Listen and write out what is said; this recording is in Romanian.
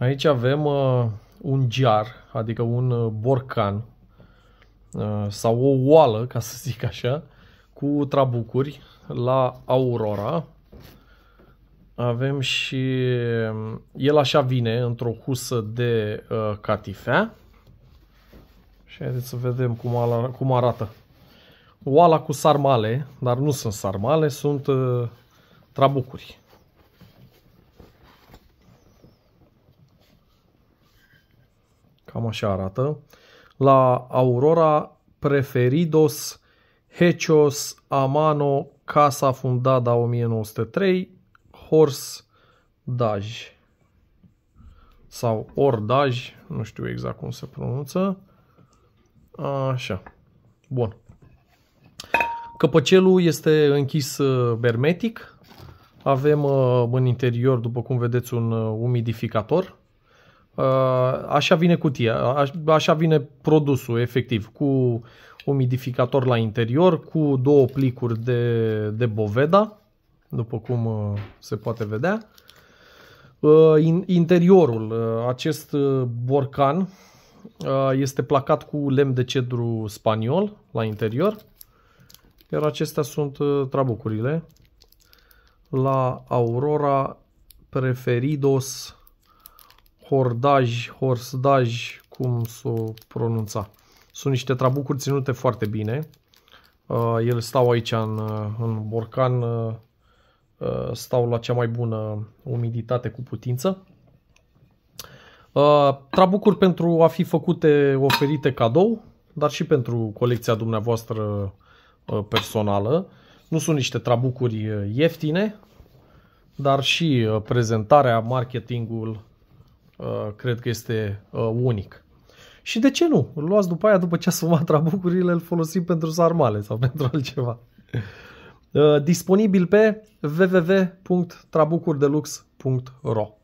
Aici avem uh, un jar, adică un uh, borcan uh, sau o oală, ca să zic așa, cu trabucuri la Aurora. Avem și... Um, el așa vine într-o husă de uh, catifea. Și haideți să vedem cum, ala, cum arată. Oala cu sarmale, dar nu sunt sarmale, sunt uh, trabucuri. Cam așa arată. La Aurora Preferidos Hechos Amano Casa Fundada 1903 Horse Daj sau Ordaj, nu știu exact cum se pronunță. Așa. Bun. Căpăcelul este închis uh, bermetic. Avem uh, în interior, după cum vedeți, un uh, umidificator Uh, așa vine cutia, uh, așa vine produsul efectiv, cu umidificator la interior, cu două plicuri de, de boveda, după cum uh, se poate vedea. Interiorul, acest borcan este placat cu lemn de cedru spaniol la interior, iar acestea sunt trabucurile la Aurora Preferidos hordaj, horsdaj, cum s-o pronunța. Sunt niște trabucuri ținute foarte bine. Uh, ele stau aici în, uh, în borcan, uh, stau la cea mai bună umiditate cu putință. Trabucuri pentru a fi făcute, oferite cadou, dar și pentru colecția dumneavoastră personală. Nu sunt niște trabucuri ieftine, dar și prezentarea, marketingul, Uh, cred că este uh, unic. Și de ce nu? Îl luați după aia, după ce a sumat trabucurile, îl folosim pentru sarmale sau pentru altceva. Uh, disponibil pe www.trabucurdelux.ro